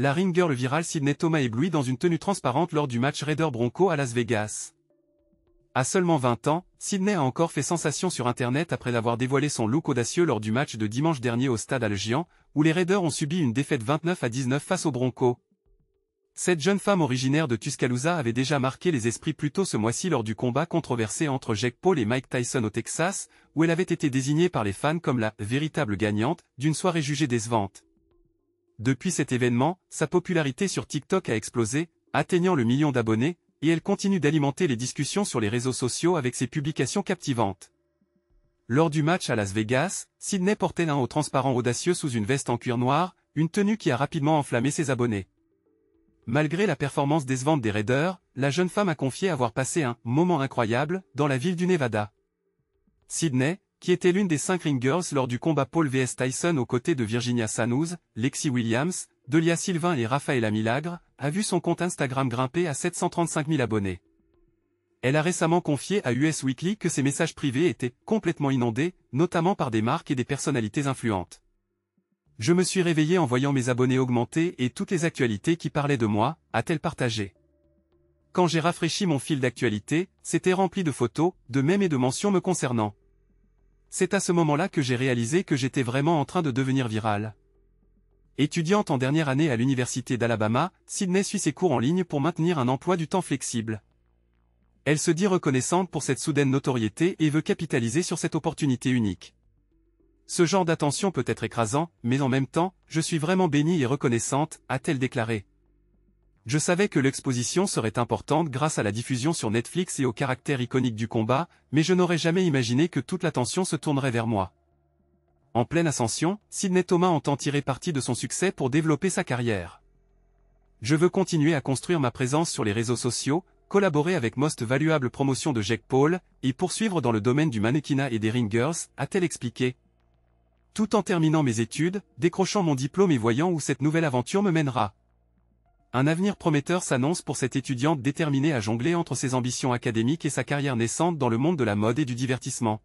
La ring girl virale Sydney Thomas éblouit dans une tenue transparente lors du match Raider Bronco à Las Vegas. À seulement 20 ans, Sydney a encore fait sensation sur Internet après avoir dévoilé son look audacieux lors du match de dimanche dernier au stade Algian, où les Raiders ont subi une défaite 29 à 19 face aux Broncos. Cette jeune femme originaire de Tuscaloosa avait déjà marqué les esprits plus tôt ce mois-ci lors du combat controversé entre Jake Paul et Mike Tyson au Texas, où elle avait été désignée par les fans comme la « véritable gagnante » d'une soirée jugée décevante. Depuis cet événement, sa popularité sur TikTok a explosé, atteignant le million d'abonnés, et elle continue d'alimenter les discussions sur les réseaux sociaux avec ses publications captivantes. Lors du match à Las Vegas, Sydney portait un haut transparent audacieux sous une veste en cuir noir, une tenue qui a rapidement enflammé ses abonnés. Malgré la performance décevante des Raiders, la jeune femme a confié avoir passé un « moment incroyable » dans la ville du Nevada. Sydney, qui était l'une des cinq ring girls lors du combat Paul vs Tyson aux côtés de Virginia Sanouz, Lexi Williams, Delia Sylvain et Rafaela Milagre, a vu son compte Instagram grimper à 735 000 abonnés. Elle a récemment confié à US Weekly que ses messages privés étaient complètement inondés, notamment par des marques et des personnalités influentes. Je me suis réveillée en voyant mes abonnés augmenter et toutes les actualités qui parlaient de moi, a-t-elle partagé. Quand j'ai rafraîchi mon fil d'actualité, c'était rempli de photos, de mèmes et de mentions me concernant. C'est à ce moment-là que j'ai réalisé que j'étais vraiment en train de devenir virale. Étudiante en dernière année à l'université d'Alabama, Sydney suit ses cours en ligne pour maintenir un emploi du temps flexible. Elle se dit reconnaissante pour cette soudaine notoriété et veut capitaliser sur cette opportunité unique. Ce genre d'attention peut être écrasant, mais en même temps, je suis vraiment bénie et reconnaissante, a-t-elle déclaré. Je savais que l'exposition serait importante grâce à la diffusion sur Netflix et au caractère iconique du combat, mais je n'aurais jamais imaginé que toute l'attention se tournerait vers moi. En pleine ascension, Sidney Thomas entend tirer parti de son succès pour développer sa carrière. Je veux continuer à construire ma présence sur les réseaux sociaux, collaborer avec Most Valuable Promotion de Jack Paul, et poursuivre dans le domaine du mannequinat et des ringers, a-t-elle expliqué. Tout en terminant mes études, décrochant mon diplôme et voyant où cette nouvelle aventure me mènera. Un avenir prometteur s'annonce pour cette étudiante déterminée à jongler entre ses ambitions académiques et sa carrière naissante dans le monde de la mode et du divertissement.